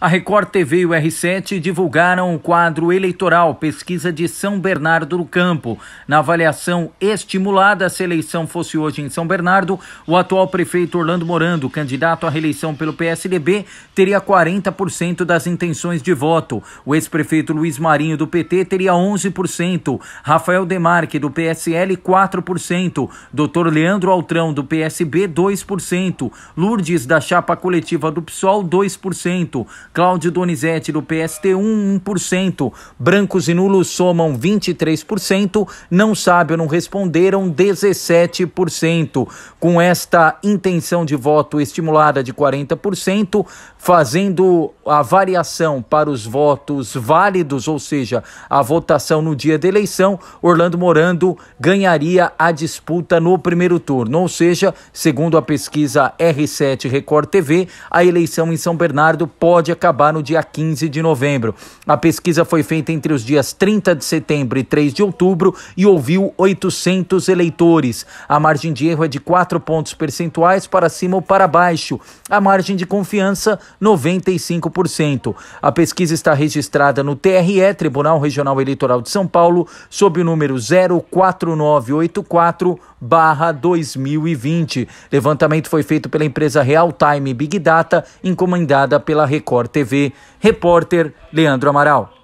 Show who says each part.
Speaker 1: A Record TV e o R7 divulgaram o quadro eleitoral Pesquisa de São Bernardo do Campo. Na avaliação estimulada, se a eleição fosse hoje em São Bernardo, o atual prefeito Orlando Morando, candidato à reeleição pelo PSDB, teria 40% das intenções de voto. O ex-prefeito Luiz Marinho, do PT, teria 11%. Rafael Demarque, do PSL, 4%. Dr. Leandro Altrão, do PSB, 2%. Lourdes, da chapa coletiva do PSOL, 2%. Cláudio Donizete, do PST, 1%. 1%. Brancos e nulos somam 23%. Não sabem ou não responderam 17%. Com esta intenção de voto estimulada de 40%, fazendo a variação para os votos válidos, ou seja, a votação no dia da eleição, Orlando Morando ganharia a disputa no primeiro turno. Ou seja, segundo a pesquisa R7 Record TV, a eleição em São Bernardo pode acontecer acabar no dia 15 de novembro. A pesquisa foi feita entre os dias 30 de setembro e 3 de outubro e ouviu 800 eleitores. A margem de erro é de 4 pontos percentuais para cima ou para baixo. A margem de confiança, 95%. A pesquisa está registrada no TRE, Tribunal Regional Eleitoral de São Paulo, sob o número 04984-2020. Levantamento foi feito pela empresa Real Time Big Data, encomendada pela Record Record TV. Repórter Leandro Amaral.